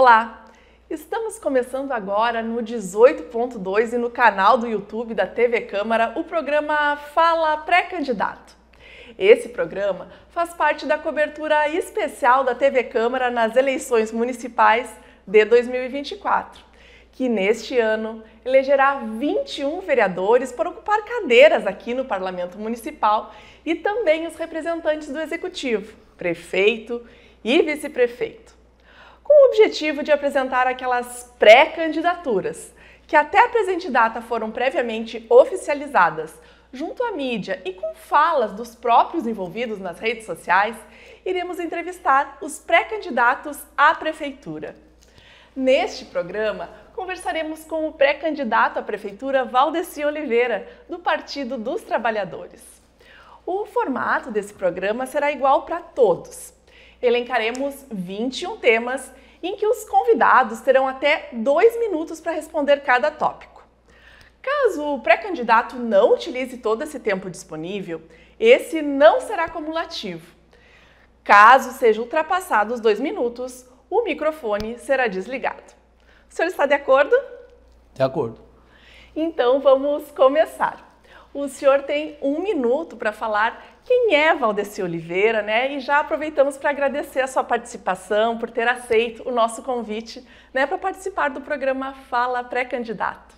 Olá! Estamos começando agora no 18.2 e no canal do YouTube da TV Câmara o programa Fala Pré-Candidato. Esse programa faz parte da cobertura especial da TV Câmara nas eleições municipais de 2024, que neste ano elegerá 21 vereadores para ocupar cadeiras aqui no Parlamento Municipal e também os representantes do Executivo, prefeito e vice-prefeito com o objetivo de apresentar aquelas pré-candidaturas, que até a presente data foram previamente oficializadas junto à mídia e com falas dos próprios envolvidos nas redes sociais, iremos entrevistar os pré-candidatos à prefeitura. Neste programa, conversaremos com o pré-candidato à prefeitura Valdeci Oliveira, do Partido dos Trabalhadores. O formato desse programa será igual para todos. Elencaremos 21 temas em que os convidados terão até dois minutos para responder cada tópico. Caso o pré-candidato não utilize todo esse tempo disponível, esse não será cumulativo. Caso seja ultrapassado os dois minutos, o microfone será desligado. O senhor está de acordo? De acordo. Então vamos começar. O senhor tem um minuto para falar quem é Valdeci Oliveira, né? E já aproveitamos para agradecer a sua participação, por ter aceito o nosso convite né, para participar do programa Fala Pré-Candidato.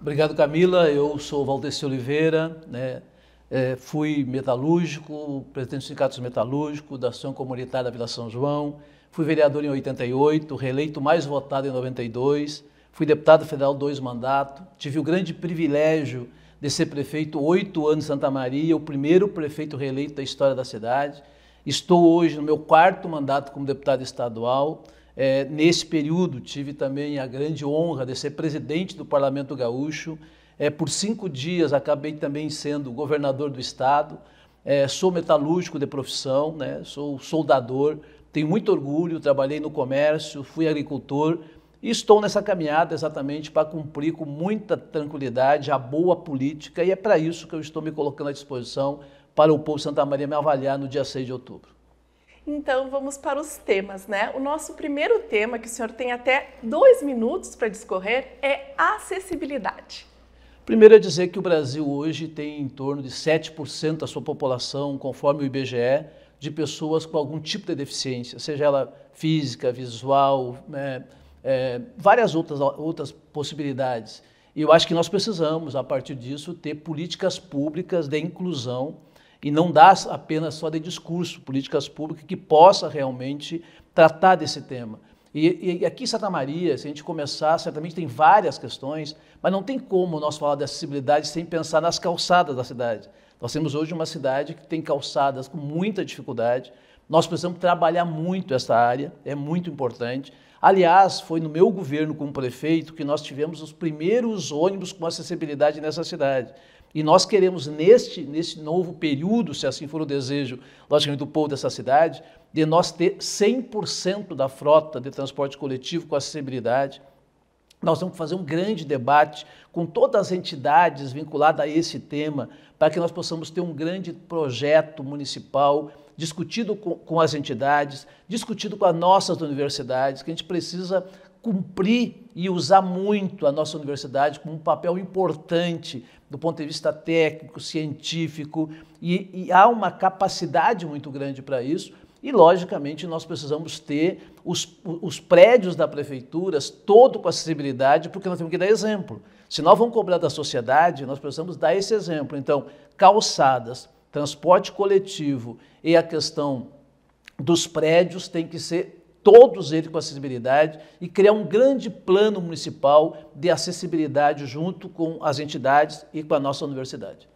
Obrigado, Camila. Eu sou Valdeci Oliveira, né? É, fui metalúrgico, presidente do Sindicato Metalúrgico, da Ação Comunitária da Vila São João, fui vereador em 88, reeleito mais votado em 92, fui deputado federal dois mandatos, tive o grande privilégio de ser prefeito oito anos em Santa Maria, o primeiro prefeito reeleito da história da cidade. Estou hoje no meu quarto mandato como deputado estadual. É, nesse período, tive também a grande honra de ser presidente do Parlamento Gaúcho. É, por cinco dias, acabei também sendo governador do Estado. É, sou metalúrgico de profissão, né? sou soldador, tenho muito orgulho, trabalhei no comércio, fui agricultor. E estou nessa caminhada exatamente para cumprir com muita tranquilidade a boa política e é para isso que eu estou me colocando à disposição para o povo Santa Maria me avaliar no dia 6 de outubro. Então vamos para os temas, né? O nosso primeiro tema, que o senhor tem até dois minutos para discorrer, é acessibilidade. Primeiro é dizer que o Brasil hoje tem em torno de 7% da sua população, conforme o IBGE, de pessoas com algum tipo de deficiência, seja ela física, visual, né, é, várias outras, outras possibilidades. E eu acho que nós precisamos, a partir disso, ter políticas públicas de inclusão e não dar apenas só de discurso, políticas públicas que possa realmente tratar desse tema. E, e, aqui em Santa Maria, se a gente começar, certamente tem várias questões, mas não tem como nós falar de acessibilidade sem pensar nas calçadas da cidade. Nós temos hoje uma cidade que tem calçadas com muita dificuldade. Nós precisamos trabalhar muito essa área, é muito importante. Aliás, foi no meu governo como prefeito que nós tivemos os primeiros ônibus com acessibilidade nessa cidade. E nós queremos, neste, neste novo período, se assim for o desejo, logicamente, do povo dessa cidade, de nós ter 100% da frota de transporte coletivo com acessibilidade. Nós vamos fazer um grande debate com todas as entidades vinculadas a esse tema, para que nós possamos ter um grande projeto municipal discutido com, com as entidades, discutido com as nossas universidades, que a gente precisa cumprir e usar muito a nossa universidade como um papel importante do ponto de vista técnico, científico, e, e há uma capacidade muito grande para isso. E, logicamente, nós precisamos ter os, os prédios da prefeitura todo com acessibilidade, porque nós temos que dar exemplo. Se nós vamos cobrar da sociedade, nós precisamos dar esse exemplo. Então, calçadas, transporte coletivo e a questão dos prédios tem que ser todos eles com acessibilidade e criar um grande plano municipal de acessibilidade junto com as entidades e com a nossa universidade.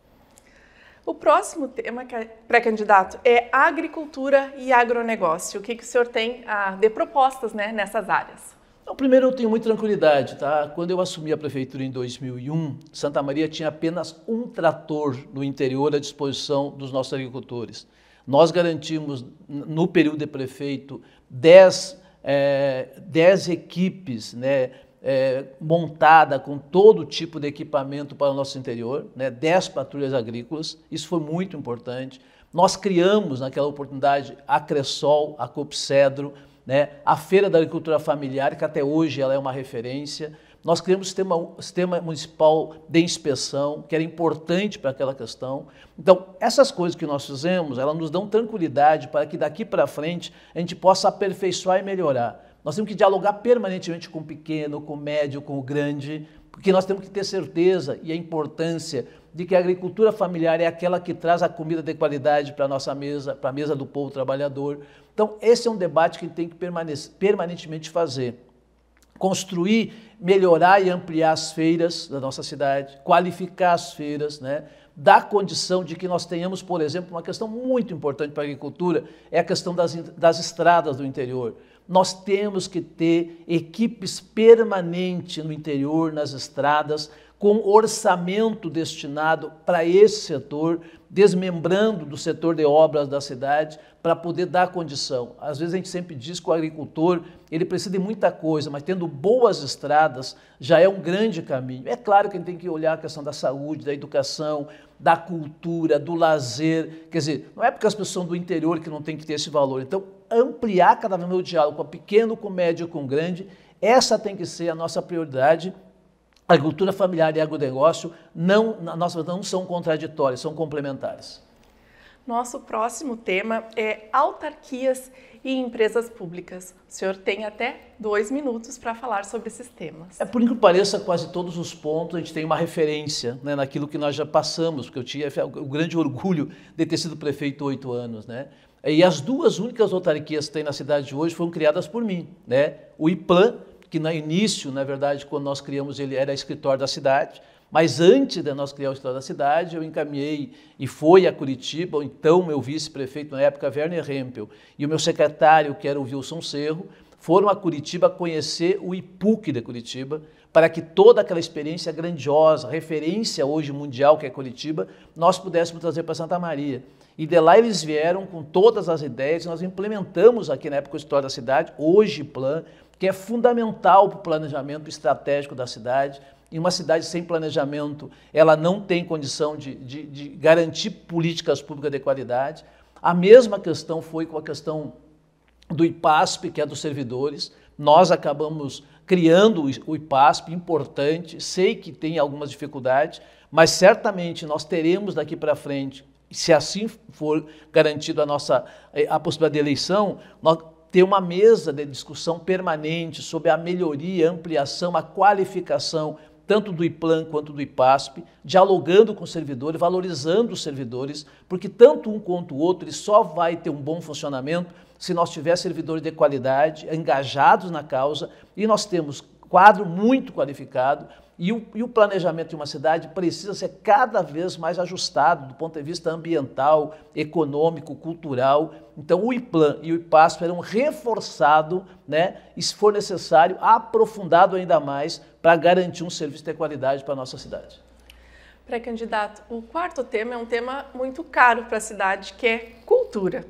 O próximo tema, é pré-candidato, é agricultura e agronegócio. O que, que o senhor tem ah, de propostas né, nessas áreas? Então, primeiro eu tenho muita tranquilidade, tá? Quando eu assumi a prefeitura em 2001, Santa Maria tinha apenas um trator no interior à disposição dos nossos agricultores. Nós garantimos, no período de prefeito, 10, é, 10 equipes, né? É, montada com todo tipo de equipamento para o nosso interior, né? 10 patrulhas agrícolas, isso foi muito importante. Nós criamos naquela oportunidade a Cressol, a Copcedro, né? A Feira da Agricultura Familiar, que até hoje ela é uma referência. Nós criamos o sistema, sistema municipal de inspeção, que era importante para aquela questão. Então, essas coisas que nós fizemos, elas nos dão tranquilidade para que daqui para frente a gente possa aperfeiçoar e melhorar. Nós temos que dialogar permanentemente com o pequeno, com o médio, com o grande, porque nós temos que ter certeza e a importância de que a agricultura familiar é aquela que traz a comida de qualidade para a nossa mesa, para a mesa do povo trabalhador. Então, esse é um debate que tem que permanentemente fazer. Construir, melhorar e ampliar as feiras da nossa cidade, qualificar as feiras, né? dar condição de que nós tenhamos, por exemplo, uma questão muito importante para a agricultura, é a questão das, das estradas do interior. Nós temos que ter equipes permanentes no interior, nas estradas, com orçamento destinado para esse setor, desmembrando do setor de obras da cidade para poder dar condição. Às vezes a gente sempre diz que o agricultor ele precisa de muita coisa, mas tendo boas estradas já é um grande caminho. É claro que a gente tem que olhar a questão da saúde, da educação, da cultura, do lazer. Quer dizer, não é porque as pessoas são do interior que não tem que ter esse valor. Então, ampliar cada vez mais o diálogo com o pequeno, com o médio, com o grande, essa tem que ser a nossa prioridade agricultura familiar e agronegócio não, nossa não são contraditórias, são complementares. Nosso próximo tema é autarquias e empresas públicas. O senhor tem até dois minutos para falar sobre esses temas. É, por que pareça, quase todos os pontos a gente tem uma referência né, naquilo que nós já passamos, porque eu tinha o grande orgulho de ter sido prefeito oito anos. Né? E as duas únicas autarquias que tem na cidade de hoje foram criadas por mim, né? o IPLAN que no início, na verdade, quando nós criamos ele era escritório da cidade, mas antes de nós criar o Escritório da Cidade, eu encaminhei e foi a Curitiba, então meu vice-prefeito na época, Werner Hempel, e o meu secretário, que era o Wilson Cerro, foram a Curitiba conhecer o IPUC de Curitiba, para que toda aquela experiência grandiosa, referência hoje mundial que é Curitiba, nós pudéssemos trazer para Santa Maria. E de lá eles vieram com todas as ideias, nós implementamos aqui na época o História da Cidade, hoje PLAN, que é fundamental para o planejamento estratégico da cidade. E uma cidade sem planejamento, ela não tem condição de, de, de garantir políticas públicas de qualidade. A mesma questão foi com a questão do IPASP, que é dos servidores. Nós acabamos criando o IPASP, importante. Sei que tem algumas dificuldades, mas certamente nós teremos daqui para frente, se assim for garantido a nossa eh, a possibilidade de eleição, nós ter uma mesa de discussão permanente sobre a melhoria, a ampliação, a qualificação tanto do IPLAN quanto do IPASP, dialogando com o servidor e valorizando os servidores, porque tanto um quanto o outro ele só vai ter um bom funcionamento se nós tivermos servidores de qualidade, engajados na causa, e nós temos quadro muito qualificado, e o, e o, planejamento de uma cidade precisa ser cada vez mais ajustado do ponto de vista ambiental, econômico, cultural. Então, o IPLAN e o IPASP eram reforçados, né, e se for necessário, aprofundado ainda mais para garantir um serviço de qualidade para a nossa cidade. Pré-candidato, o quarto tema é um tema muito caro para a cidade, que é cultura.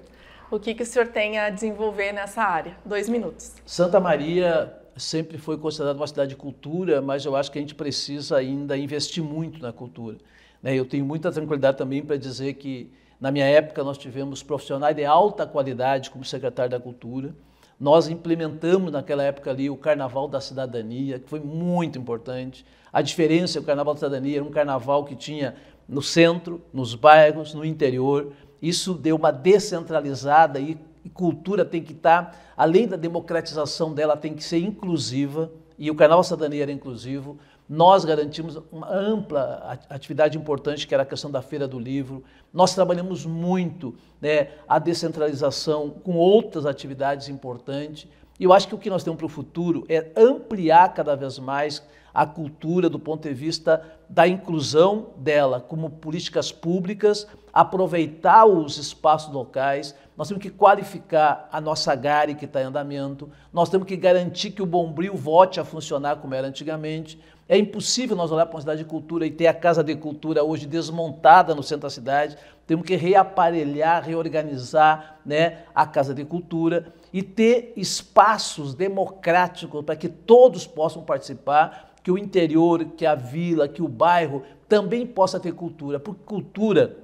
O que, que o senhor tem a desenvolver nessa área? Dois minutos. Santa Maria sempre foi considerada uma cidade de cultura, mas eu acho que a gente precisa ainda investir muito na cultura. Né? Eu tenho muita tranquilidade também para dizer que, na minha época, nós tivemos profissionais de alta qualidade como secretário da Cultura. Nós implementamos naquela época ali o Carnaval da Cidadania, que foi muito importante. A diferença, é o Carnaval da Cidadania era um carnaval que tinha no centro, nos bairros, no interior. Isso deu uma descentralizada e e cultura tem que estar, tá, além da democratização dela, tem que ser inclusiva, e o canal Cidadania era inclusivo. Nós garantimos uma ampla atividade importante, que era a questão da Feira do Livro. Nós trabalhamos muito né, a descentralização com outras atividades importantes. E eu acho que o que nós temos para o futuro é ampliar cada vez mais a cultura do ponto de vista da inclusão dela como políticas públicas, aproveitar os espaços locais. Nós temos que qualificar a nossa GARE que está em andamento, nós temos que garantir que o Bombril volte a funcionar como era antigamente. É impossível nós olhar para uma cidade de cultura e ter a casa de cultura hoje desmontada no centro da cidade. Temos que reaparelhar, reorganizar né, a casa de cultura e ter espaços democráticos para que todos possam participar, que o interior, que a vila, que o bairro também possa ter cultura, porque cultura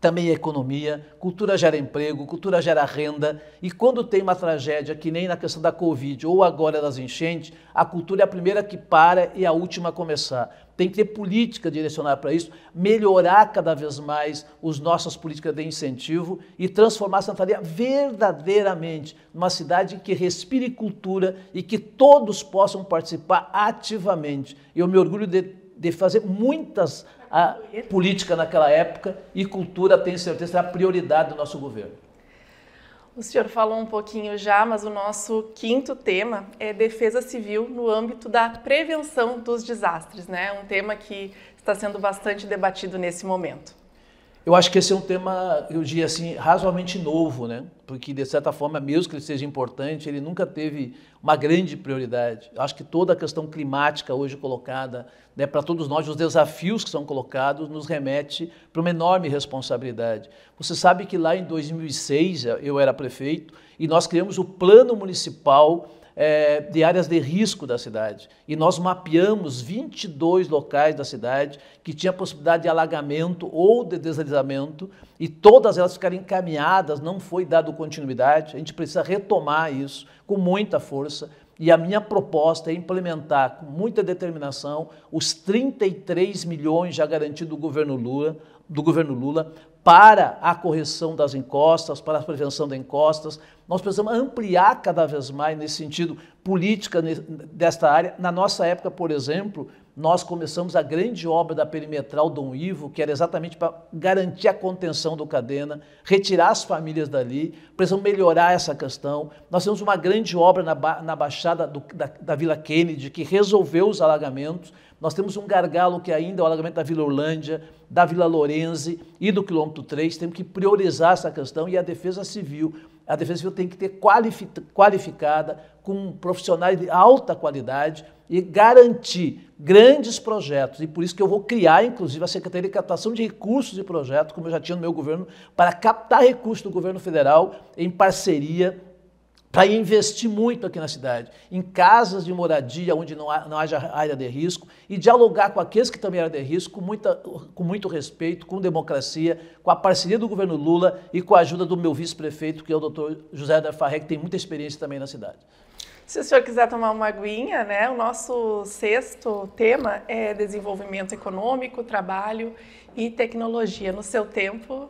também é economia, cultura gera emprego, cultura gera renda. E quando tem uma tragédia, que nem na questão da Covid ou agora das enchentes, a cultura é a primeira que para e a última a começar. Tem que ter política direcionada para isso, melhorar cada vez mais as nossas políticas de incentivo e transformar Santa Maria verdadeiramente numa cidade que respire cultura e que todos possam participar ativamente. Eu me orgulho de de fazer muitas a, ah, política naquela época e cultura, tenho certeza, será a prioridade do nosso governo. O senhor falou um pouquinho já, mas o nosso quinto tema é defesa civil no âmbito da prevenção dos desastres, né? Um tema que está sendo bastante debatido nesse momento. Eu acho que esse é um tema, eu diria assim, razoavelmente novo, né? Porque, de certa forma, mesmo que ele seja importante, ele nunca teve uma grande prioridade. Eu acho que toda a questão climática hoje colocada, né, para todos nós, os desafios que são colocados, nos remete para uma enorme responsabilidade. Você sabe que lá em 2006, eu era prefeito, e nós criamos o Plano Municipal é, de áreas de risco da cidade. E nós mapeamos 22 locais da cidade que tinha possibilidade de alagamento ou de deslizamento e todas elas ficaram encaminhadas, não foi dado continuidade. A gente precisa retomar isso com muita força. E a minha proposta é implementar com muita determinação os 33 milhões já garantidos do governo Lula, do governo Lula para a correção das encostas, para a prevenção de encostas. Nós precisamos ampliar cada vez mais nesse sentido política desta área. Na nossa época, por exemplo, nós começamos a grande obra da perimetral Dom Ivo, que era exatamente para garantir a contenção do Cadena, retirar as famílias dali, precisamos melhorar essa questão. Nós temos uma grande obra na, ba na Baixada do, da, da Vila Kennedy, que resolveu os alagamentos. Nós temos um gargalo que ainda é o alagamento da Vila Orlândia, da Vila Lorenze e do quilômetro 3. Temos que priorizar essa questão e a defesa civil. A defesa civil tem que ter qualificada, com profissionais de alta qualidade, e garantir grandes projetos. E por isso que eu vou criar, inclusive, a Secretaria de Captação de Recursos e Projetos, como eu já tinha no meu governo, para captar recursos do governo federal em parceria para investir muito aqui na cidade, em casas de moradia onde não, há, não haja área de risco e dialogar com aqueles que também é eram de risco, com, muita, com muito respeito, com democracia, com a parceria do governo Lula e com a ajuda do meu vice-prefeito, que é o doutor José da Farré, que tem muita experiência também na cidade. Se o senhor quiser tomar uma aguinha, né? O nosso sexto tema é desenvolvimento econômico, trabalho e tecnologia. No seu tempo,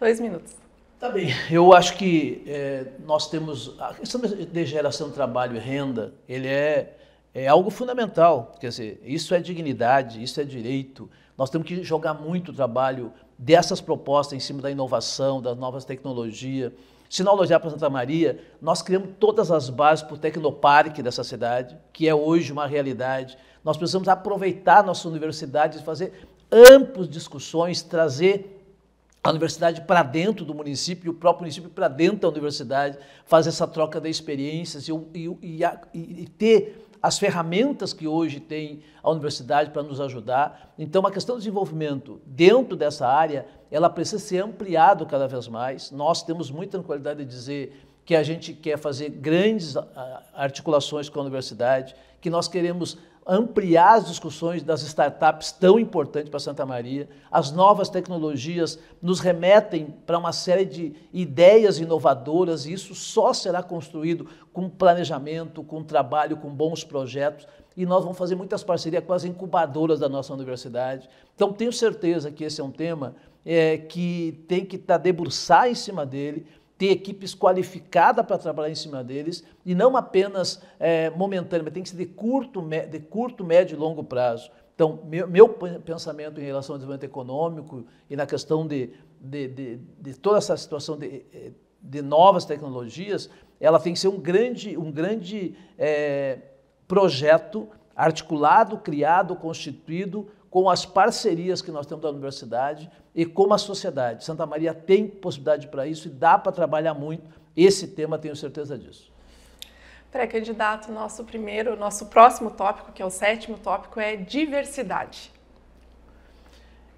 dois minutos. Tá bem. Eu acho que é, nós temos a questão de geração de trabalho e renda, ele é é algo fundamental. Quer dizer, isso é dignidade, isso é direito. Nós temos que jogar muito o trabalho dessas propostas em cima da inovação, das novas tecnologias. Se não para Santa Maria, nós criamos todas as bases para o Tecnoparque dessa cidade, que é hoje uma realidade. Nós precisamos aproveitar nossa universidade e fazer amplas discussões, trazer a universidade para dentro do município, e o próprio município para dentro da universidade, fazer essa troca de experiências e, e, e, e ter as ferramentas que hoje tem a universidade para nos ajudar. Então, a questão do desenvolvimento dentro dessa área, ela precisa ser ampliada cada vez mais. Nós temos muita qualidade de dizer que a gente quer fazer grandes ah, ah, articulações com a universidade, que nós queremos ampliar as discussões das startups tão importantes para Santa Maria. As novas tecnologias nos remetem para uma série de ideias inovadoras e isso só será construído com planejamento, com trabalho, com bons projetos. E nós vamos fazer muitas parcerias com as incubadoras da nossa universidade. Então, tenho certeza que esse é um tema é, que tem que estar tá debruçar em cima dele ter equipes qualificadas para trabalhar em cima deles, e não apenas é, momentâneo, mas tem que ser de curto, de curto, médio e longo prazo. Então, meu, meu pensamento em relação ao desenvolvimento econômico e na questão de, de, de, de toda essa situação de, é, de novas tecnologias, ela tem que ser um grande, um grande é, projeto articulado, criado, constituído com as parcerias que nós temos da universidade e com a sociedade. Santa Maria tem possibilidade para isso e dá para trabalhar muito esse tema, tenho certeza disso. Pré-candidato, nosso primeiro, nosso próximo tópico, que é o sétimo tópico, é diversidade.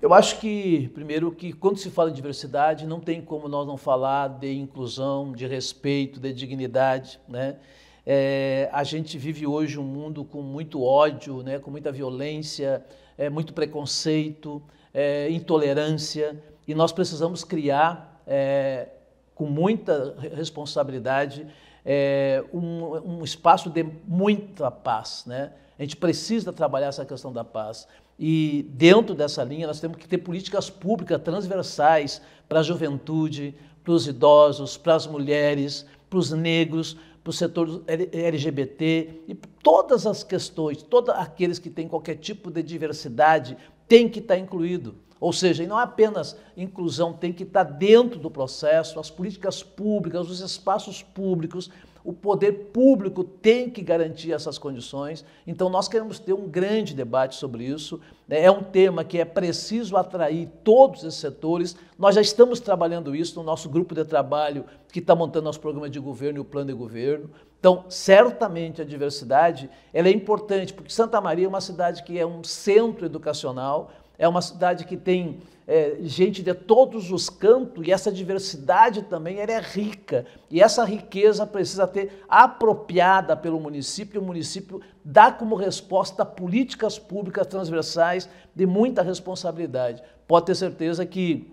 Eu acho que, primeiro, que quando se fala em diversidade, não tem como nós não falar de inclusão, de respeito, de dignidade, né? É, a gente vive hoje um mundo com muito ódio, né, com muita violência, é, muito preconceito, é, intolerância, e nós precisamos criar, é, com muita responsabilidade, é, um, um, espaço de muita paz. Né? A gente precisa trabalhar essa questão da paz. E dentro dessa linha, nós temos que ter políticas públicas transversais para a juventude, para os idosos, para as mulheres, para os negros, para o setor LGBT e todas as questões, todos aqueles que têm qualquer tipo de diversidade tem que estar tá incluído. Ou seja, não é apenas inclusão, tem que estar tá dentro do processo, as políticas públicas, os espaços públicos o poder público tem que garantir essas condições. Então, nós queremos ter um grande debate sobre isso. É, é um tema que é preciso atrair todos esses setores. Nós já estamos trabalhando isso no nosso grupo de trabalho que está montando nosso programa de governo e o plano de governo. Então, certamente a diversidade ela é importante, porque Santa Maria é uma cidade que é um centro educacional, é uma cidade que tem é, gente de todos os cantos e essa diversidade também ela é rica. E essa riqueza precisa ter apropriada pelo município. O município dá como resposta políticas públicas transversais de muita responsabilidade. Pode ter certeza que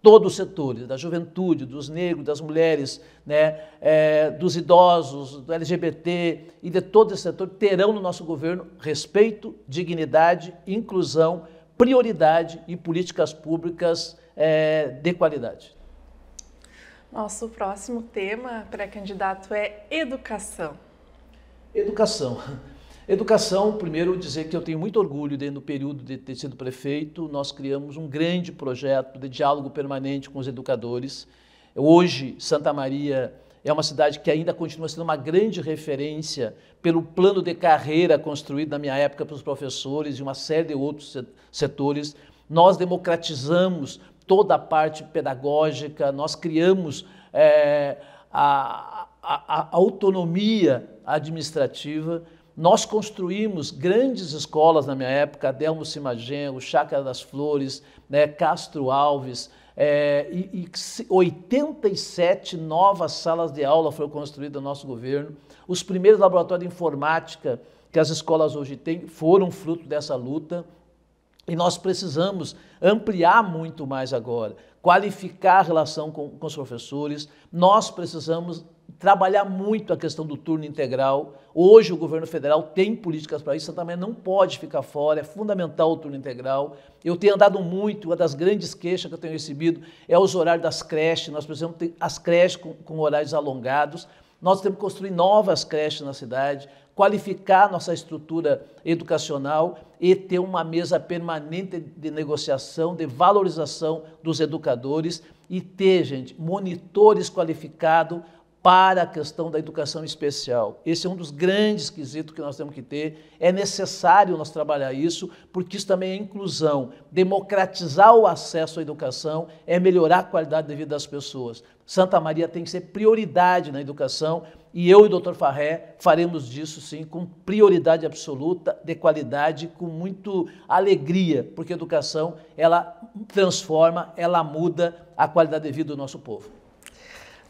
todos os setores, da juventude, dos negros, das mulheres, né, é, dos idosos, do LGBT e de todo esse setor, terão no nosso governo respeito, dignidade, inclusão, prioridade e políticas públicas é, de qualidade. Nosso próximo tema, pré-candidato, é educação. Educação. Educação, primeiro dizer que eu tenho muito orgulho de, no período de ter sido prefeito, nós criamos um grande projeto de diálogo permanente com os educadores. Hoje, Santa Maria é uma cidade que ainda continua sendo uma grande referência pelo plano de carreira construído na minha época pelos professores e uma série de outros setores. Nós democratizamos toda a parte pedagógica, nós criamos é, a, a, a autonomia administrativa. Nós construímos grandes escolas na minha época, Adelmo Simagen, o Chácara das Flores, né, Castro Alves, é, e, e 87 novas salas de aula foram construídas no nosso governo. Os primeiros laboratórios de informática que as escolas hoje têm foram fruto dessa luta. E nós precisamos ampliar muito mais agora, qualificar a relação com, com os professores, nós precisamos trabalhar muito a questão do turno integral. Hoje o governo federal tem políticas para isso, Santa então Maria não pode ficar fora, é fundamental o turno integral. Eu tenho andado muito, uma das grandes queixas que eu tenho recebido é os horários das creches, nós precisamos ter as creches com, com horários alongados, nós temos que construir novas creches na cidade, qualificar nossa estrutura educacional e ter uma mesa permanente de negociação, de valorização dos educadores e ter, gente, monitores qualificados para a questão da educação especial. Esse é um dos grandes quesitos que nós temos que ter. É necessário nós trabalhar isso, porque isso também é inclusão. Democratizar o acesso à educação é melhorar a qualidade de vida das pessoas. Santa Maria tem que ser prioridade na educação e eu e o Dr. Farré faremos disso sim com prioridade absoluta, de qualidade, com muito alegria, porque a educação ela transforma, ela muda a qualidade de vida do nosso povo.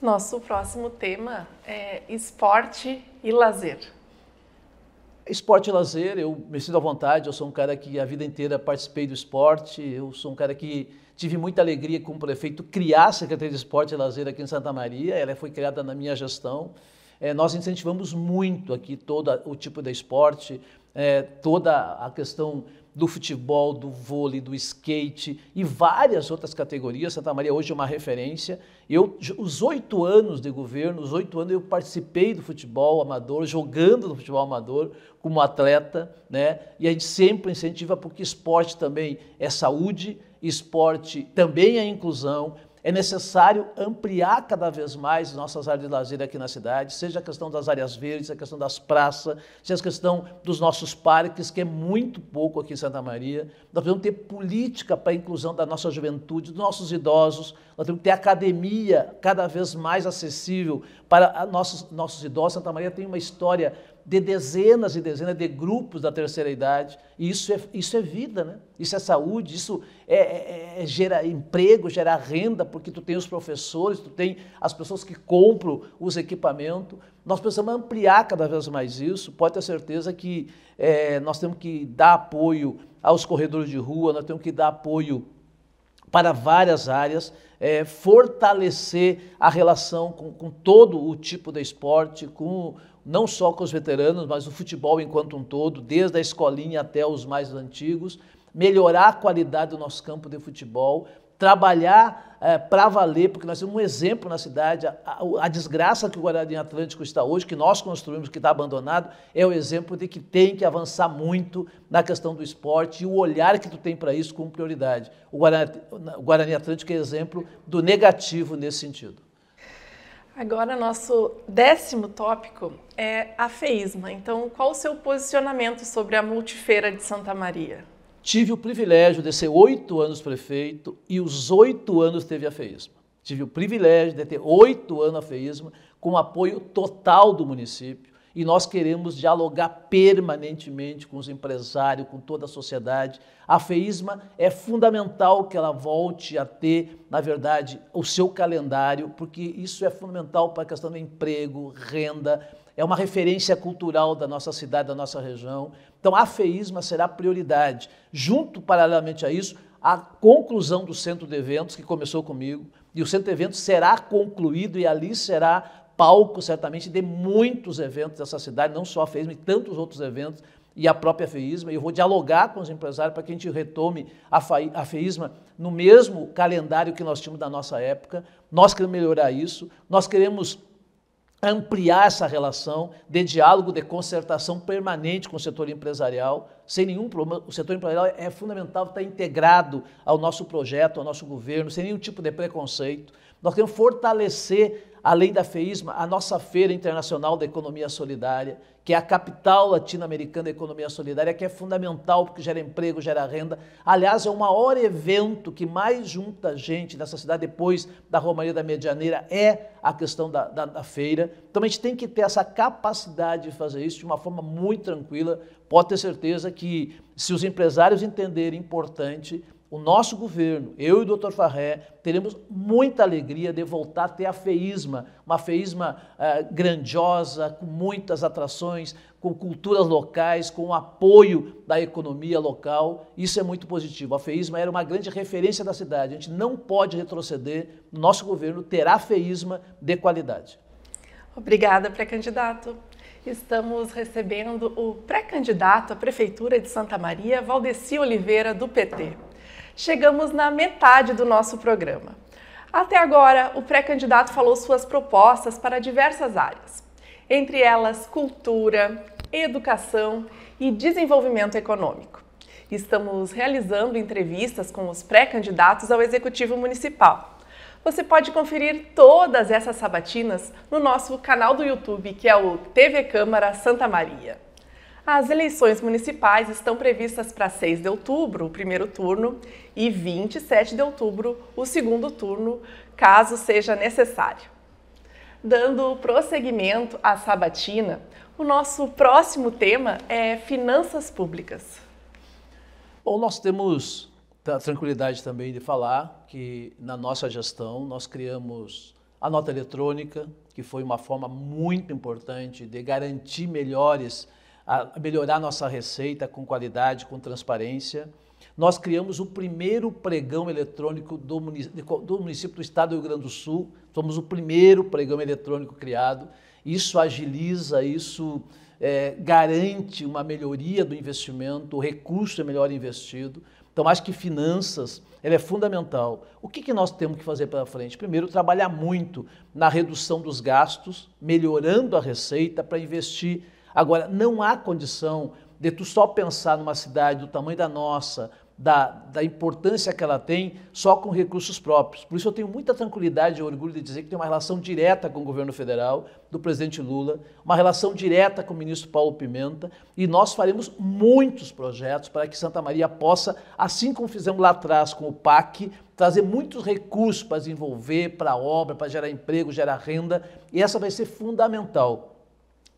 Nosso próximo tema é esporte e lazer. Esporte e lazer, eu me sinto à vontade, eu sou um cara que a vida inteira participei do esporte, eu sou um cara que tive muita alegria com o prefeito criar a Secretaria de Esporte e Lazer aqui em Santa Maria, ela foi criada na minha gestão. É, nós incentivamos muito aqui todo o tipo de esporte, é, toda a questão do futebol, do vôlei, do skate e várias outras categorias. Santa Maria hoje é uma referência. Eu, os oito anos de governo, os oito anos eu participei do futebol amador, jogando no futebol amador como atleta, né? E a gente sempre incentiva porque esporte também é saúde, esporte também é inclusão, é necessário ampliar cada vez mais nossas áreas de lazer aqui na cidade, seja a questão das áreas verdes, a questão das praças, seja a questão dos nossos parques, que é muito pouco aqui em Santa Maria. Nós precisamos ter política para a inclusão da nossa juventude, dos nossos idosos, nós temos que ter academia cada vez mais acessível para nossos, nossos idosos. Santa Maria tem uma história de dezenas e dezenas de grupos da terceira idade. E isso é, isso é vida, né? Isso é saúde, isso é, é, é gera emprego, gera renda, porque tu tem os professores, tu tem as pessoas que compram os equipamentos. Nós precisamos ampliar cada vez mais isso. Pode ter certeza que é, nós temos que dar apoio aos corredores de rua, nós temos que dar apoio para várias áreas, é, fortalecer a relação com, com, todo o tipo de esporte, com não só com os veteranos, mas o futebol enquanto um todo, desde a escolinha até os mais antigos, melhorar a qualidade do nosso campo de futebol, trabalhar é, eh, para valer, porque nós temos um exemplo na cidade, a, a, a desgraça que o Guarani Atlântico está hoje, que nós construímos, que está abandonado, é o exemplo de que tem que avançar muito na questão do esporte e o olhar que tu tem para isso com prioridade. O Guarani, o Guarani Atlântico é exemplo do negativo nesse sentido. Agora, nosso décimo tópico é a Então, qual o seu posicionamento sobre a multifeira de Santa Maria? Tive o privilégio de ser oito anos prefeito e os oito anos teve a Tive o privilégio de ter oito anos a com apoio total do município e nós queremos dialogar permanentemente com os empresários, com toda a sociedade. A FEISMA é fundamental que ela volte a ter, na verdade, o seu calendário, porque isso é fundamental para a questão do emprego, renda, é uma referência cultural da nossa cidade, da nossa região. Então, a FEISMA será prioridade. Junto, paralelamente a isso, a conclusão do centro de eventos, que começou comigo, e o centro de eventos será concluído e ali será palco certamente de muitos eventos dessa cidade, não só a FEISMA e tantos outros eventos e a própria FEISMA. Eu vou dialogar com os empresários para que a gente retome a FEISMA no mesmo calendário que nós tínhamos da nossa época. Nós queremos melhorar isso, nós queremos ampliar essa relação de diálogo, de concertação permanente com o setor empresarial, sem nenhum problema. O setor empresarial é fundamental estar integrado ao nosso projeto, ao nosso governo, sem nenhum tipo de preconceito. Nós queremos fortalecer além da FEISMA, a nossa Feira Internacional da Economia Solidária, que é a capital latino-americana da economia solidária, que é fundamental porque gera emprego, gera renda. Aliás, é o maior evento que mais junta gente nessa cidade, depois da Romaria da Medianeira, é a questão da, da, da feira. Então a gente tem que ter essa capacidade de fazer isso de uma forma muito tranquila. Pode ter certeza que se os empresários entenderem importante o nosso governo, eu e o Dr. Farré, teremos muita alegria de voltar a ter a feísma, uma feísma eh, grandiosa, com muitas atrações, com culturas locais, com o apoio da economia local. Isso é muito positivo. A feísma era uma grande referência da cidade. A gente não pode retroceder. Nosso governo terá feísma de qualidade. Obrigada, pré-candidato. Estamos recebendo o pré-candidato à Prefeitura de Santa Maria, Valdeci Oliveira, do PT. Chegamos na metade do nosso programa. Até agora, o pré-candidato falou suas propostas para diversas áreas, entre elas cultura, educação e desenvolvimento econômico. Estamos realizando entrevistas com os pré-candidatos ao Executivo Municipal. Você pode conferir todas essas sabatinas no nosso canal do YouTube, que é o TV Câmara Santa Maria. As eleições municipais estão previstas para 6 de outubro, o primeiro turno, e 27 de outubro, o segundo turno, caso seja necessário. Dando prosseguimento à sabatina, o nosso próximo tema é finanças públicas. Bom, nós temos a tranquilidade também de falar que na nossa gestão nós criamos a nota eletrônica, que foi uma forma muito importante de garantir melhores a melhorar nossa receita com qualidade, com transparência. Nós criamos o primeiro pregão eletrônico do município, do município do Estado do Rio Grande do Sul. Fomos o primeiro pregão eletrônico criado. Isso agiliza, isso é, garante uma melhoria do investimento, o recurso é melhor investido. Então, acho que finanças ela é fundamental. O que, que nós temos que fazer para frente? Primeiro, trabalhar muito na redução dos gastos, melhorando a receita para investir Agora, não há condição de tu só pensar numa cidade do tamanho da nossa, da, da, importância que ela tem só com recursos próprios. Por isso eu tenho muita tranquilidade e orgulho de dizer que tem uma relação direta com o governo federal, do presidente Lula, uma relação direta com o ministro Paulo Pimenta, e nós faremos muitos projetos para que Santa Maria possa, assim como fizemos lá atrás com o PAC, trazer muitos recursos para desenvolver, para a obra, para gerar emprego, gerar renda, e essa vai ser fundamental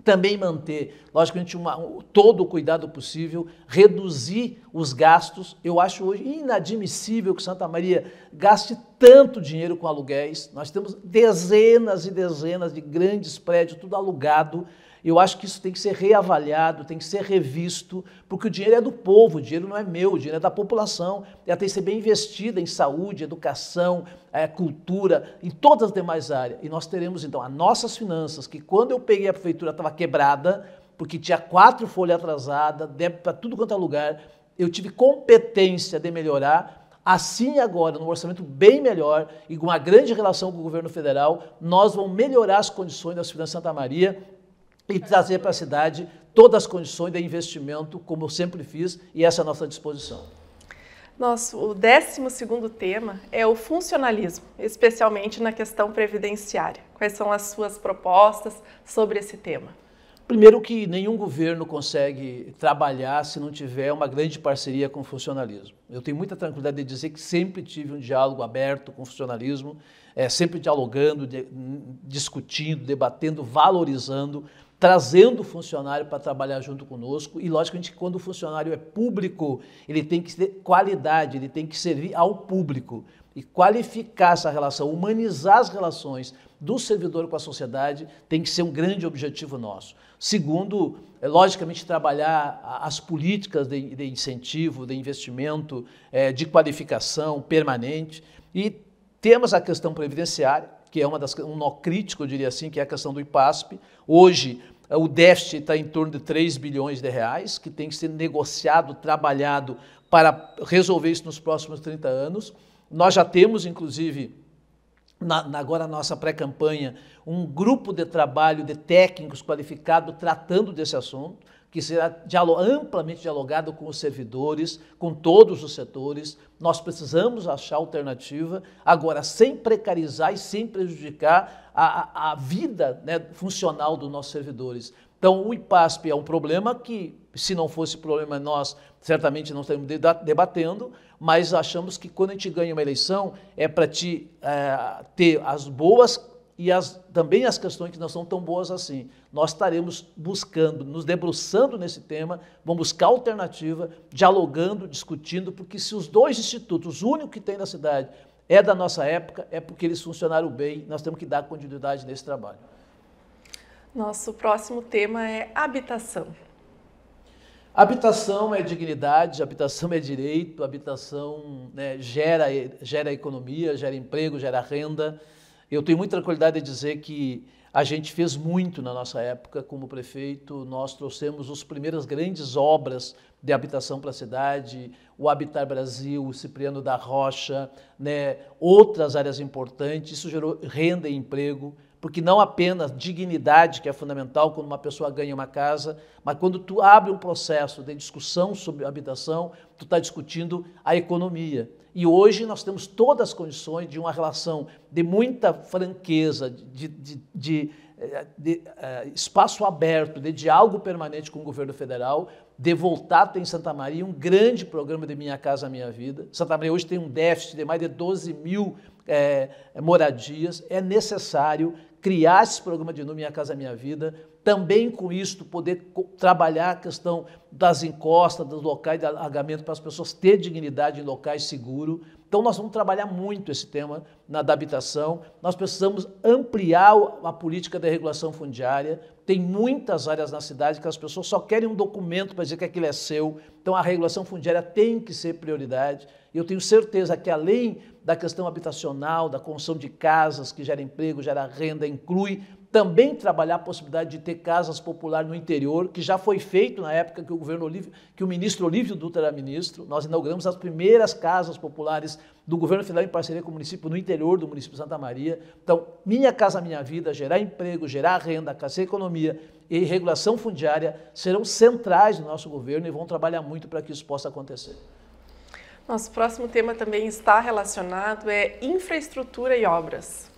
também manter, logicamente, uma, todo o cuidado possível, reduzir os gastos. Eu acho hoje inadmissível que Santa Maria gaste tanto dinheiro com aluguéis. Nós temos dezenas e dezenas de grandes prédios, tudo alugado. Eu acho que isso tem que ser reavaliado, tem que ser revisto, porque o dinheiro é do povo, o dinheiro não é meu, o dinheiro é da população. Ela tem que ser bem investida em saúde, educação, é, cultura, em todas as demais áreas. E nós teremos, então, as nossas finanças, que quando eu peguei a prefeitura estava quebrada, porque tinha quatro folhas atrasadas, débito para tudo quanto é lugar. Eu tive competência de melhorar, Assim, agora, num orçamento bem melhor e com uma grande relação com o governo federal, nós vamos melhorar as condições das finanças de Santa Maria e trazer para a cidade todas as condições de investimento, como eu sempre fiz, e essa é a nossa disposição. Nosso o 12 tema é o funcionalismo, especialmente na questão previdenciária. Quais são as suas propostas sobre esse tema? Primeiro que nenhum governo consegue trabalhar se não tiver uma grande parceria com o funcionalismo. Eu tenho muita tranquilidade de dizer que sempre tive um diálogo aberto com o funcionalismo, é, sempre dialogando, de, discutindo, debatendo, valorizando trazendo o funcionário para trabalhar junto conosco. E, logicamente, quando o funcionário é público, ele tem que ter qualidade, ele tem que servir ao público e qualificar essa relação, humanizar as relações do servidor com a sociedade tem que ser um grande objetivo nosso. Segundo, é, logicamente, trabalhar as políticas de, de incentivo, de investimento, é, de qualificação permanente. E temos a questão previdenciária, que é uma das, um nó crítico, eu diria assim, que é a questão do IPASP. Hoje, o déficit está em torno de 3 bilhões de reais, que tem que ser negociado, trabalhado para resolver isso nos próximos 30 anos. Nós já temos, inclusive, na, na agora na nossa pré-campanha, um grupo de trabalho de técnicos qualificados tratando desse assunto que será amplamente dialogado com os servidores, com todos os setores. Nós precisamos achar alternativa, agora sem precarizar e sem prejudicar a, a vida né, funcional dos nossos servidores. Então, o IPASP é um problema que, se não fosse problema nós, certamente não estaríamos debatendo, mas achamos que quando a gente ganha uma eleição é para te, é, ter as boas e as, também as questões que não são tão boas assim. Nós estaremos buscando, nos debruçando nesse tema, vamos buscar alternativa, dialogando, discutindo, porque se os dois institutos, o único que tem na cidade, é da nossa época, é porque eles funcionaram bem, nós temos que dar continuidade nesse trabalho. Nosso próximo tema é habitação. Habitação é dignidade, habitação é direito, habitação né, gera, gera economia, gera emprego, gera renda eu tenho muita tranquilidade de dizer que a gente fez muito na nossa época como prefeito, nós trouxemos as primeiras grandes obras de habitação para a cidade, o Habitar Brasil, o Cipriano da Rocha, né, outras áreas importantes, isso gerou renda e emprego, porque não apenas dignidade, que é fundamental quando uma pessoa ganha uma casa, mas quando tu abre um processo de discussão sobre habitação, tu está discutindo a economia. E hoje nós temos todas as condições de uma relação de muita franqueza, de, de, de, de eh, eh, espaço aberto, de diálogo permanente com o governo federal, de voltar em Santa Maria um grande programa de Minha Casa Minha Vida. Santa Maria hoje tem um déficit de mais de 12 mil é, moradias. É necessário criar esse programa de Minha Casa Minha Vida também com isso poder trabalhar a questão das encostas, dos locais de alagamento, para as pessoas ter dignidade em locais seguros. Então nós vamos trabalhar muito esse tema na da habitação. Nós precisamos ampliar a política da regulação fundiária. Tem muitas áreas na cidade que as pessoas só querem um documento para dizer que aquilo é seu. Então a regulação fundiária tem que ser prioridade. E eu tenho certeza que além da questão habitacional, da construção de casas que gera emprego, gera renda, inclui também trabalhar a possibilidade de ter casas populares no interior, que já foi feito na época que o governo Olívio, que o ministro Olívio Dutra era ministro. Nós inauguramos as primeiras casas populares do governo federal em parceria com o município no interior do município de Santa Maria. Então, minha casa, minha vida, gerar emprego, gerar renda, crescer economia e regulação fundiária serão centrais no nosso governo e vão trabalhar muito para que isso possa acontecer. Nosso próximo tema também está relacionado é infraestrutura e obras.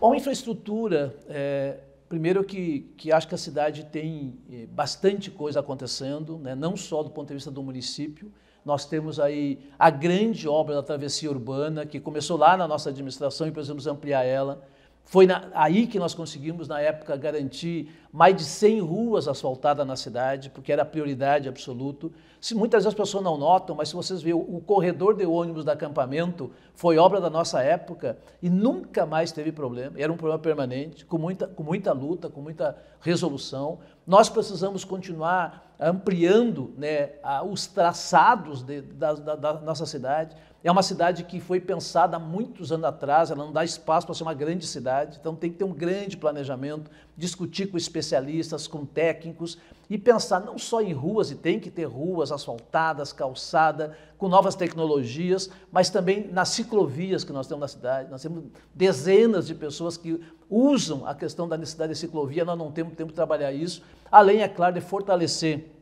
Bom, infraestrutura, é, primeiro que, que acho que a cidade tem é, bastante coisa acontecendo, né? não só do ponto de vista do município, nós temos aí a grande obra da travessia urbana, que começou lá na nossa administração e precisamos ampliar ela. Foi na, aí que nós conseguimos, na época, garantir mais de 100 ruas asfaltadas na cidade, porque era prioridade absoluta. Se muitas vezes as pessoas não notam, mas se vocês verem, o corredor de ônibus do acampamento foi obra da nossa época e nunca mais teve problema. Era um problema permanente, com muita, com muita luta, com muita resolução. Nós precisamos continuar ampliando né, os traçados de, da, da, da nossa cidade. É uma cidade que foi pensada há muitos anos atrás, ela não dá espaço para ser uma grande cidade, então tem que ter um grande planejamento, discutir com especialistas, com técnicos e pensar não só em ruas, e tem que ter ruas asfaltadas, calçada, com novas tecnologias, mas também nas ciclovias que nós temos na cidade. Nós temos dezenas de pessoas que usam a questão da necessidade de ciclovia, nós não temos tempo de trabalhar isso, além, é claro, de fortalecer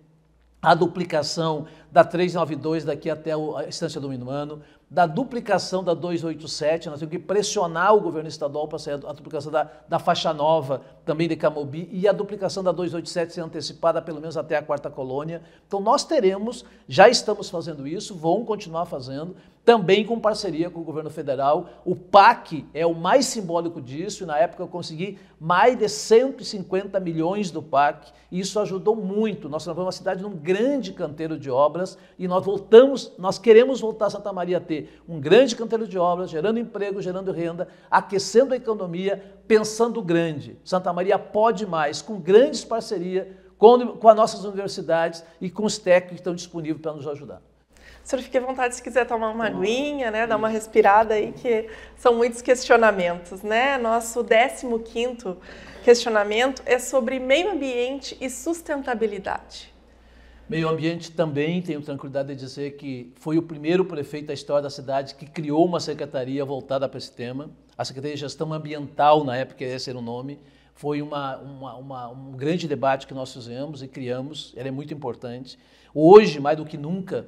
a duplicação da 392 daqui até a Estância do Minuano, da duplicação da 287, nós temos que pressionar o governo estadual para sair a duplicação da, da faixa nova, também de Camobi, e a duplicação da 287 ser antecipada pelo menos até a quarta colônia. Então nós teremos, já estamos fazendo isso, vão continuar fazendo, também com parceria com o governo federal. O PAC é o mais simbólico disso, na época eu consegui mais de 150 milhões do PAC, e isso ajudou muito. Nós transformamos a cidade num grande canteiro de obras e nós voltamos, nós queremos voltar a Santa Maria a ter um grande canteiro de obras, gerando emprego, gerando renda, aquecendo a economia, pensando grande. Santa Maria pode mais, com grandes parcerias com, com as nossas universidades e com os técnicos que estão disponíveis para nos ajudar. O senhor fique à vontade se quiser tomar uma aguinha, né? Dar uma respirada aí, que são muitos questionamentos, né? Nosso 15 quinto questionamento é sobre meio ambiente e sustentabilidade. Meio ambiente também, tenho tranquilidade de dizer que foi o primeiro prefeito da história da cidade que criou uma secretaria voltada para esse tema. A Secretaria de Gestão Ambiental, na época, é esse era o nome, foi uma, uma, uma, um grande debate que nós fizemos e criamos, ela é muito importante. Hoje, mais do que nunca,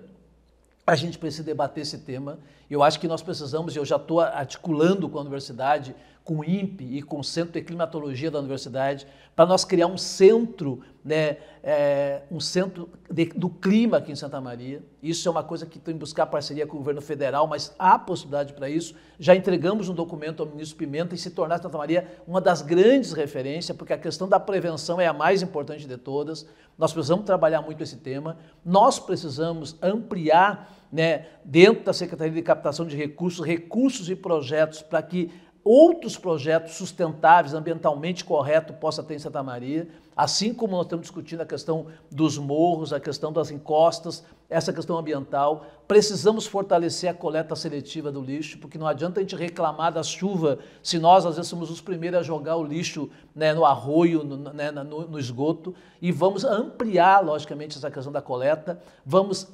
a gente precisa debater esse tema. Eu acho que nós precisamos, eu já estou articulando com a universidade, com o INPE e com o Centro de Climatologia da Universidade, para nós criar um centro, né, é, um centro de, do clima aqui em Santa Maria. Isso é uma coisa que tem que buscar parceria com o governo federal, mas há possibilidade para isso. Já entregamos um documento ao ministro Pimenta e se tornar Santa Maria uma das grandes referências, porque a questão da prevenção é a mais importante de todas. Nós precisamos trabalhar muito esse tema. Nós precisamos ampliar né, dentro da Secretaria de Captação de Recursos, recursos e projetos para que outros projetos sustentáveis, ambientalmente corretos, possa ter em Santa Maria, assim como nós estamos discutindo a questão dos morros, a questão das encostas, essa questão ambiental. Precisamos fortalecer a coleta seletiva do lixo, porque não adianta a gente reclamar da chuva se nós, às vezes, somos os primeiros a jogar o lixo né, no arroio, no, né, no, no esgoto. E vamos ampliar, logicamente, essa questão da coleta, vamos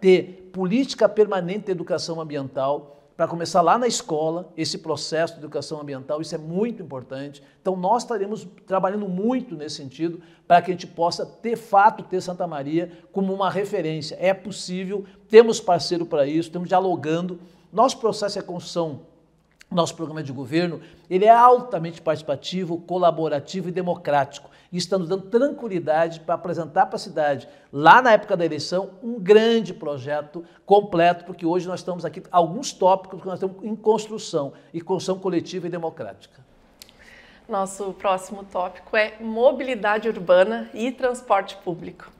ter política permanente de educação ambiental, para começar lá na escola esse processo de educação ambiental, isso é muito importante. Então nós estaremos trabalhando muito nesse sentido para que a gente possa ter fato ter Santa Maria como uma referência. É possível, temos parceiro para isso, estamos dialogando. Nosso processo é construção nosso programa de governo, ele é altamente participativo, colaborativo e democrático. E estamos dando tranquilidade para apresentar para a cidade, lá na época da eleição, um grande projeto completo, porque hoje nós estamos aqui, alguns tópicos que nós temos em construção, e construção coletiva e democrática. Nosso próximo tópico é mobilidade urbana e transporte público.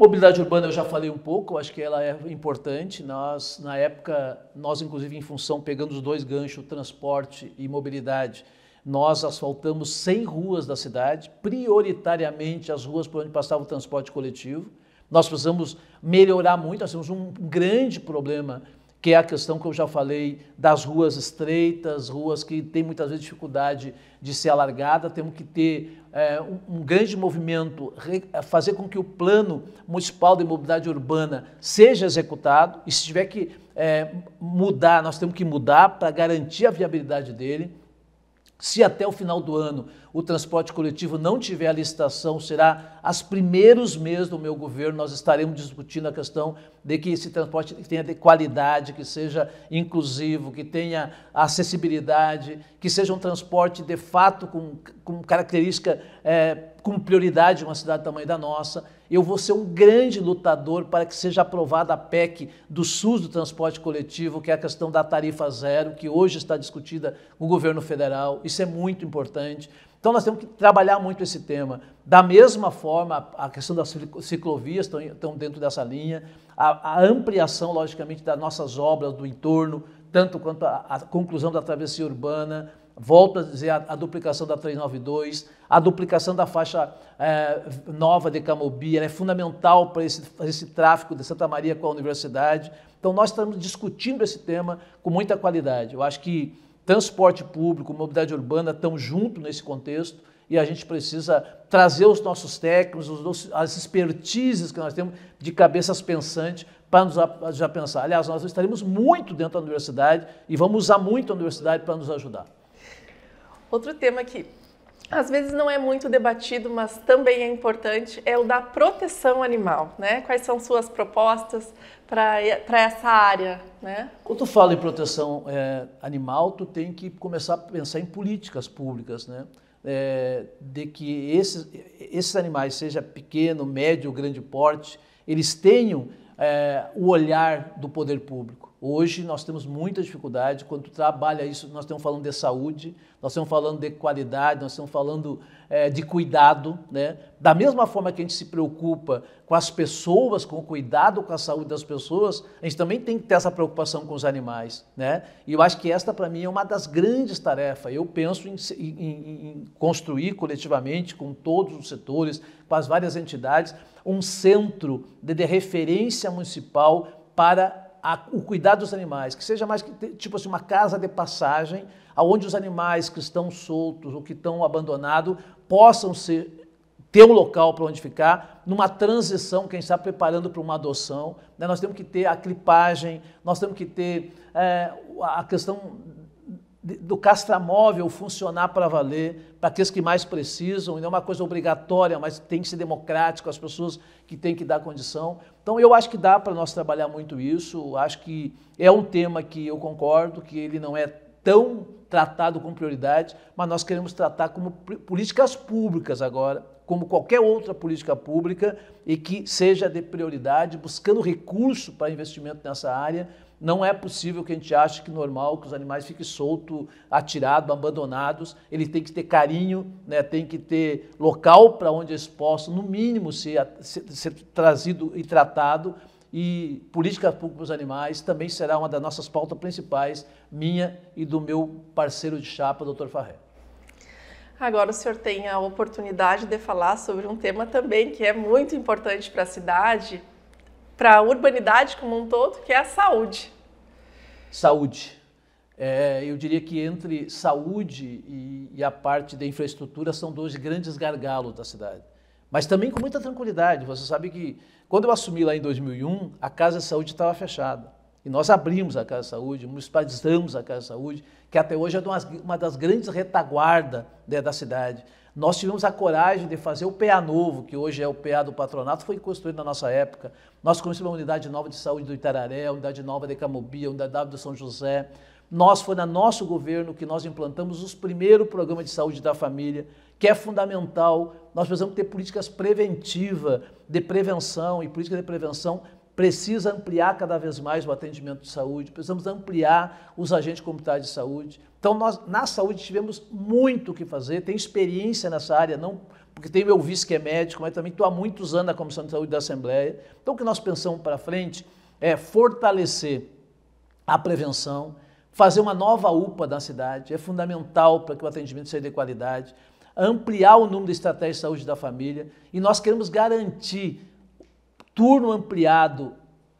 Mobilidade urbana eu já falei um pouco, eu acho que ela é importante. Nós, na época, nós inclusive em função, pegando os dois ganchos, transporte e mobilidade, nós asfaltamos 100 ruas da cidade, prioritariamente as ruas por onde passava o transporte coletivo. Nós precisamos melhorar muito, nós temos um grande problema que é a questão que eu já falei das ruas estreitas, ruas que têm muitas vezes dificuldade de ser alargada, temos que ter é, um, um, grande movimento, é, fazer com que o plano municipal de mobilidade urbana seja executado, e se tiver que é, mudar, nós temos que mudar para garantir a viabilidade dele. Se até o final do ano o transporte coletivo não tiver a licitação, será os primeiros meses do meu governo, nós estaremos discutindo a questão de que esse transporte tenha qualidade, que seja inclusivo, que tenha acessibilidade, que seja um transporte de fato com, com característica, é, com prioridade de uma cidade do tamanho da nossa. Eu vou ser um grande lutador para que seja aprovada a PEC do SUS do transporte coletivo, que é a questão da tarifa zero, que hoje está discutida no governo federal. Isso é muito importante. Então nós temos que trabalhar muito esse tema. Da mesma forma, a questão das ciclovias estão, estão dentro dessa linha, a, a, ampliação, logicamente, das nossas obras do entorno, tanto quanto a, a conclusão da travessia urbana, Volto a dizer, a, a, duplicação da 392, a duplicação da faixa é, nova de Camobi, ela é fundamental para esse, esse tráfico de Santa Maria com a universidade. Então, nós estamos discutindo esse tema com muita qualidade. Eu acho que transporte público, mobilidade urbana estão juntos nesse contexto e a gente precisa trazer os nossos técnicos, os nossos, as expertises que nós temos de cabeças pensantes para nos já pensar. Aliás, nós estaremos muito dentro da universidade e vamos usar muito a universidade para nos ajudar. Outro tema aqui, às vezes não é muito debatido, mas também é importante, é o da proteção animal, né? Quais são suas propostas para essa área, né? Quando tu fala em proteção é, animal, tu tem que começar a pensar em políticas públicas, né? É, de que esses, esses animais, seja pequeno, médio ou grande porte, eles tenham é, o olhar do poder público. Hoje nós temos muita dificuldade, quando tu trabalha isso, nós estamos falando de saúde, nós estamos falando de qualidade, nós estamos falando é, de cuidado, né? Da mesma forma que a gente se preocupa com as pessoas, com o cuidado com a saúde das pessoas, a gente também tem que ter essa preocupação com os animais, né? E eu acho que esta, para mim, é uma das grandes tarefas. Eu penso em, em, em construir coletivamente, com todos os setores, com as várias entidades, um centro de, de referência municipal para a, o cuidado dos animais, que seja mais que, tipo assim, uma casa de passagem, aonde os animais que estão soltos ou que estão abandonados possam ser ter um local para onde ficar, numa transição, quem está preparando para uma adoção, né? nós temos que ter a clipagem, nós temos que ter é, a questão do castramóvel funcionar para valer, para aqueles que mais precisam, e não é uma coisa obrigatória, mas tem que ser democrático, as pessoas que têm que dar condição. Então eu acho que dá para nós trabalhar muito isso, acho que é um tema que eu concordo, que ele não é tão tratado com prioridade, mas nós queremos tratar como políticas públicas agora, como qualquer outra política pública e que seja de prioridade, buscando recurso para investimento nessa área não é possível que a gente ache que normal que os animais fiquem soltos, atirados, abandonados. Ele tem que ter carinho, né? tem que ter local para onde eles possam, no mínimo, ser, ser, ser trazido e tratado. E política pública para os animais também será uma das nossas pautas principais, minha e do meu parceiro de chapa, Dr. Farré. Agora o senhor tem a oportunidade de falar sobre um tema também que é muito importante para a cidade, para a urbanidade como um todo, que é a saúde. Saúde. É, eu diria que entre saúde e, e, a parte da infraestrutura são dois grandes gargalos da cidade. Mas também com muita tranquilidade. Você sabe que quando eu assumi lá em 2001, a Casa de Saúde estava fechada. E nós abrimos a Casa de Saúde, municipalizamos a Casa de Saúde, que até hoje é uma das grandes retaguardas né, da cidade. Nós tivemos a coragem de fazer o PA novo, que hoje é o PA do patronato, foi construído na nossa época. Nós construímos a unidade nova de saúde do Itararé, a unidade nova de Camobia, a unidade nova do São José. Nós, foi no nosso governo que nós implantamos os primeiros programas de saúde da família, que é fundamental. Nós precisamos ter políticas preventivas, de prevenção e políticas de prevenção precisa ampliar cada vez mais o atendimento de saúde, precisamos ampliar os agentes comunitários de saúde. Então, nós na saúde tivemos muito o que fazer, tem experiência nessa área, não porque tem meu vice que é médico, mas também estou há muitos anos na Comissão de Saúde da Assembleia. Então, o que nós pensamos para frente é fortalecer a prevenção, fazer uma nova UPA da cidade, é fundamental para que o atendimento seja de qualidade, ampliar o número de estratégias de saúde da família e nós queremos garantir turno ampliado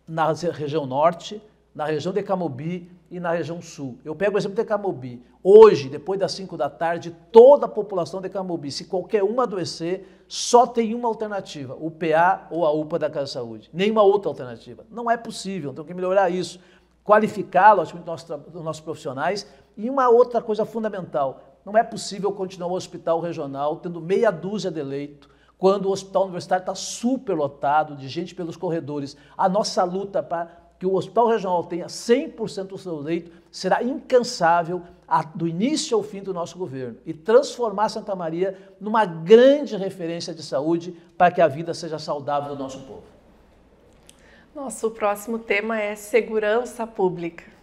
na região norte, na região de Camobi e na região sul. Eu pego o exemplo de Camobi. Hoje, depois das 5 da tarde, toda a população de Camobi, se qualquer uma adoecer, só tem uma alternativa, o PA ou a UPA da Casa de Saúde. Nenhuma outra alternativa. Não é possível, então tem que melhorar isso. Qualificá-lo, acho que dos nossos profissionais. E uma outra coisa fundamental, não é possível continuar o hospital regional tendo meia dúzia de leito, quando o hospital universitário está superlotado de gente pelos corredores. A nossa luta para que o hospital regional tenha 100% do seu leito será incansável a, do início ao fim do nosso governo e transformar Santa Maria numa grande referência de saúde para que a vida seja saudável do nosso povo. Nosso próximo tema é segurança pública.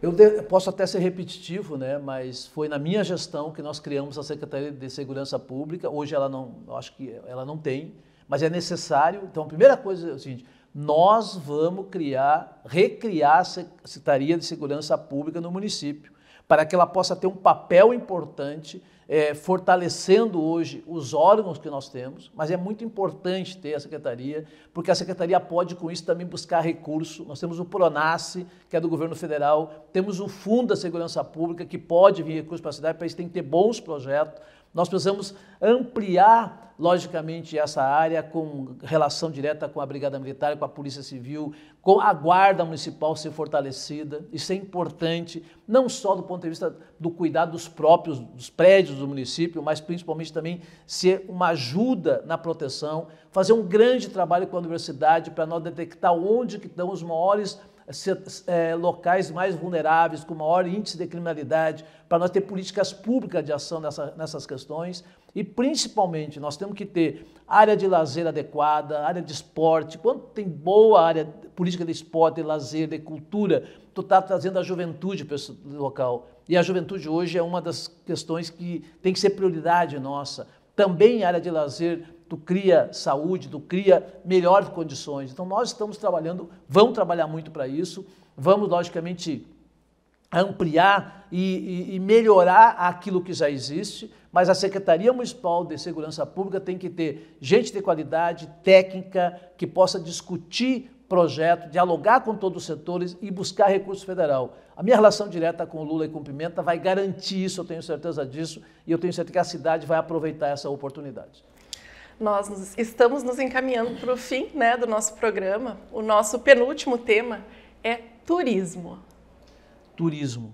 Eu de, posso até ser repetitivo, né, mas foi na minha gestão que nós criamos a Secretaria de Segurança Pública. Hoje ela não, acho que ela não tem, mas é necessário. Então, a primeira coisa é o seguinte: nós vamos criar, recriar a Secretaria de Segurança Pública no município, para que ela possa ter um papel importante é, fortalecendo hoje os órgãos que nós temos, mas é muito importante ter a secretaria, porque a secretaria pode com isso também buscar recurso. Nós temos o Pronace, que é do governo federal, temos o Fundo da Segurança Pública, que pode vir recurso para a cidade, para isso tem que ter bons projetos. Nós precisamos ampliar, logicamente, essa área com relação direta com a Brigada Militar, com a Polícia Civil, com a Guarda Municipal ser fortalecida. Isso é importante, não só do ponto de vista do cuidado dos próprios, dos prédios do município, mas principalmente também ser uma ajuda na proteção, fazer um grande trabalho com a universidade para nós detectar onde que estão os maiores é, locais mais vulneráveis, com maior índice de criminalidade, para nós ter políticas públicas de ação nessa, nessas questões. E principalmente nós temos que ter área de lazer adequada, área de esporte. Quando tem boa área política de esporte, de lazer, de cultura, tu está trazendo a juventude para esse local. E a juventude hoje é uma das questões que tem que ser prioridade nossa. Também área de lazer tu cria saúde, tu cria melhores condições. Então nós estamos trabalhando, vamos trabalhar muito para isso, vamos logicamente ampliar e, e, e, melhorar aquilo que já existe, mas a Secretaria Municipal de Segurança Pública tem que ter gente de qualidade, técnica, que possa discutir projeto, dialogar com todos os setores e buscar recurso federal. A minha relação direta com Lula e com Pimenta vai garantir isso, eu tenho certeza disso, e eu tenho certeza que a cidade vai aproveitar essa oportunidade. Nós nos, estamos nos encaminhando para o fim né, do nosso programa. O nosso penúltimo tema é turismo. Turismo.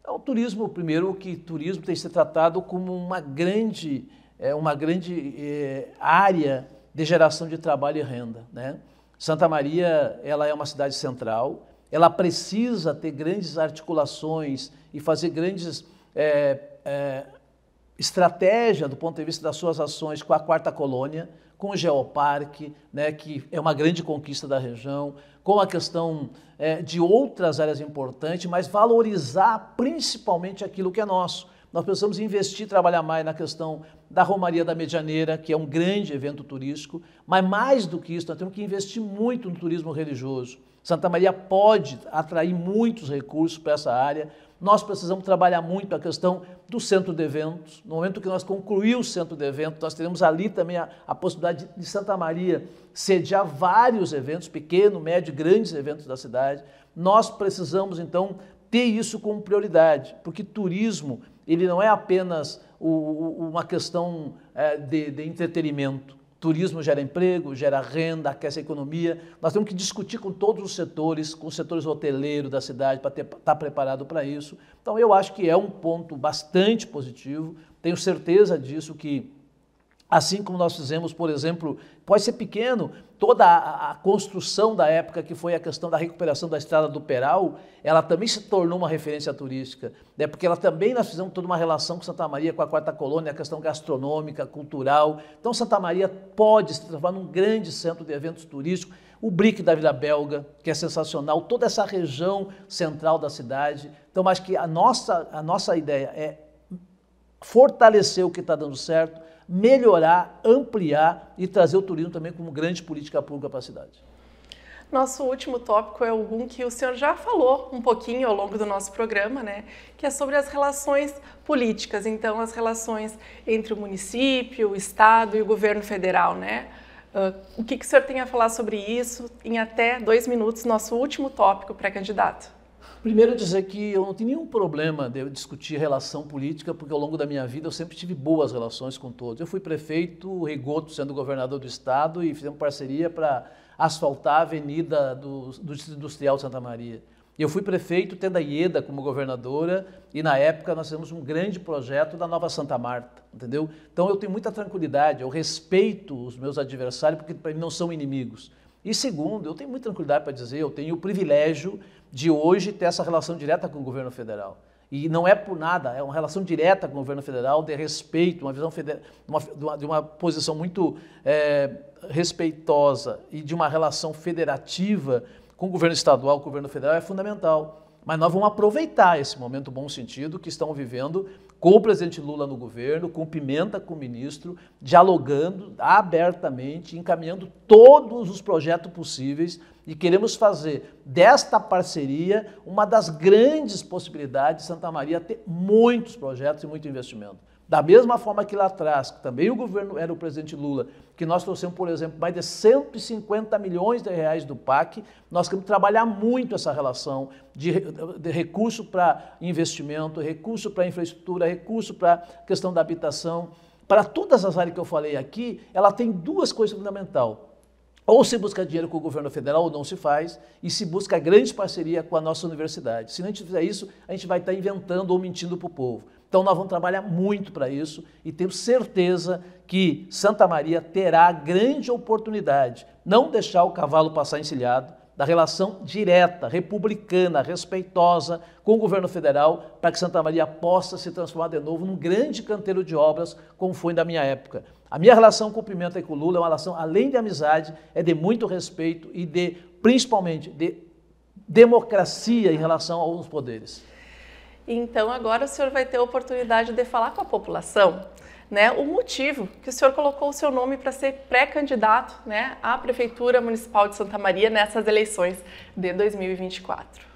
Então, o turismo, primeiro, que turismo tem que ser tratado como uma grande, é, uma grande é, área de geração de trabalho e renda. Né? Santa Maria ela é uma cidade central, ela precisa ter grandes articulações e fazer grandes é, é estratégia do ponto de vista das suas ações com a quarta colônia, com o Geoparque, né, que é uma grande conquista da região, com a questão é, de outras áreas importantes, mas valorizar principalmente aquilo que é nosso. Nós precisamos investir, trabalhar mais na questão da Romaria da Medianeira, que é um grande evento turístico, mas mais do que isso, nós temos que investir muito no turismo religioso. Santa Maria pode atrair muitos recursos para essa área. Nós precisamos trabalhar muito a questão do centro de eventos. No momento que nós concluirmos o centro de eventos, nós teremos ali também a, a possibilidade de Santa Maria sediar vários eventos, pequeno, médio, grandes eventos da cidade. Nós precisamos, então, ter isso como prioridade, porque turismo ele não é apenas o, o, uma questão é, de, de entretenimento. Turismo gera emprego, gera renda, aquece a economia. Nós temos que discutir com todos os setores, com os setores hoteleiros da cidade, para estar tá preparado para isso. Então, eu acho que é um ponto bastante positivo. Tenho certeza disso que Assim como nós fizemos, por exemplo, pode ser pequeno, toda a, construção da época, que foi a questão da recuperação da estrada do Peral, ela também se tornou uma referência turística, né? porque ela também nós fizemos toda uma relação com Santa Maria, com a Quarta Colônia, a questão gastronômica, cultural. Então, Santa Maria pode se transformar num grande centro de eventos turísticos. O Brick da Vila Belga, que é sensacional, toda essa região central da cidade. Então, acho que a nossa, a nossa ideia é fortalecer o que está dando certo melhorar, ampliar e trazer o turismo também como grande política pública para a cidade. Nosso último tópico é algum que o senhor já falou um pouquinho ao longo do nosso programa, né? Que é sobre as relações políticas, então as relações entre o município, o estado e o governo federal, né? Uh, o que, que o senhor tem a falar sobre isso em até dois minutos, nosso último tópico pré-candidato? Primeiro, dizer que eu não tinha nenhum problema de discutir relação política, porque ao longo da minha vida eu sempre tive boas relações com todos. Eu fui prefeito, o Rigoto sendo governador do estado, e fizemos parceria para asfaltar a avenida do, do Distrito Industrial de Santa Maria. Eu fui prefeito, tendo a Ieda como governadora, e na época nós fizemos um grande projeto da Nova Santa Marta, entendeu? Então eu tenho muita tranquilidade, eu respeito os meus adversários, porque para mim não são inimigos. E segundo, eu tenho muita tranquilidade para dizer, eu tenho o privilégio de hoje ter essa relação direta com o governo federal. E não é por nada, é uma relação direta com o governo federal, de respeito, uma visão uma, de uma posição muito é, respeitosa e de uma relação federativa com o governo estadual, com o governo federal, é fundamental. Mas nós vamos aproveitar esse momento bom sentido que estão vivendo com o presidente Lula no governo, com Pimenta com o ministro, dialogando abertamente, encaminhando todos os projetos possíveis e queremos fazer desta parceria uma das grandes possibilidades de Santa Maria ter muitos projetos e muito investimento. Da mesma forma que lá atrás, também o governo era o presidente Lula, que nós trouxemos, por exemplo, mais de 150 milhões de reais do PAC, nós queremos trabalhar muito essa relação de, de recurso para investimento, recurso para infraestrutura, recurso para questão da habitação. Para todas as áreas que eu falei aqui, ela tem duas coisas fundamentais. Ou se busca dinheiro com o governo federal ou não se faz, e se busca grande parceria com a nossa universidade. Se não a gente fizer isso, a gente vai estar inventando ou mentindo para o povo. Então nós vamos trabalhar muito para isso e tenho certeza que Santa Maria terá a grande oportunidade, não deixar o cavalo passar encilhado, da relação direta, republicana, respeitosa com o governo federal, para que Santa Maria possa se transformar de novo num grande canteiro de obras, como foi na minha época. A minha relação com o Pimenta e com o Lula é uma relação, além de amizade, é de muito respeito e de, principalmente, de democracia em relação aos poderes. Então agora o senhor vai ter a oportunidade de falar com a população. Né, o motivo que o senhor colocou o seu nome para ser pré-candidato né, à Prefeitura Municipal de Santa Maria nessas eleições de 2024.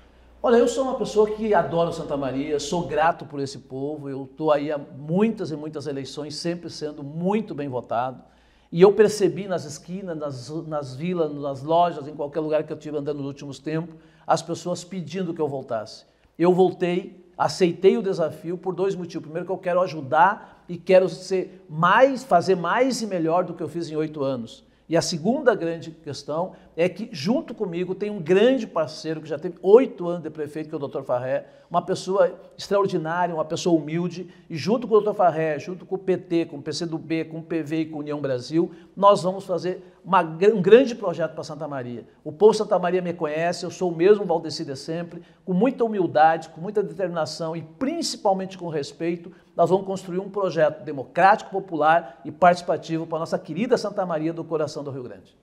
Olha, eu sou uma pessoa que adoro Santa Maria, sou grato por esse povo, eu estou aí há muitas e muitas eleições, sempre sendo muito bem votado. E eu percebi nas esquinas, nas, nas vilas, nas lojas, em qualquer lugar que eu estive andando nos últimos tempos, as pessoas pedindo que eu voltasse. Eu voltei aceitei o desafio por dois motivos. Primeiro, que eu quero ajudar e quero ser mais, fazer mais e melhor do que eu fiz em oito anos. E a segunda grande questão é que, junto comigo, tem um grande parceiro que já teve oito anos de prefeito, que é o Dr. Farré, uma pessoa extraordinária, uma pessoa humilde, e junto com o Dr. Farré, junto com o PT, com o PCdoB, com o PV e com a União Brasil, nós vamos fazer uma, um grande projeto para Santa Maria. O povo Santa Maria me conhece, eu sou o mesmo Valdecida sempre, com muita humildade, com muita determinação e principalmente com respeito nós vamos construir um projeto democrático, popular e participativo para a nossa querida Santa Maria do coração do Rio Grande.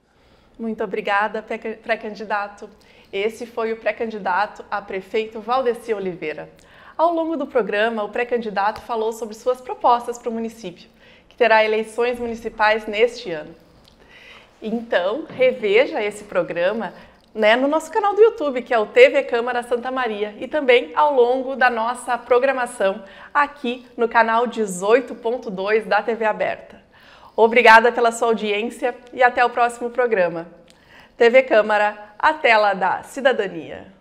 Muito obrigada, pré-candidato. Esse foi o pré-candidato a prefeito Valdeci Oliveira. Ao longo do programa, o pré-candidato falou sobre suas propostas para o município, que terá eleições municipais neste ano. Então, reveja esse programa né, no nosso canal do YouTube, que é o TV Câmara Santa Maria, e também ao longo da nossa programação aqui no canal 18.2 da TV Aberta. Obrigada pela sua audiência e até o próximo programa. TV Câmara, a tela da cidadania.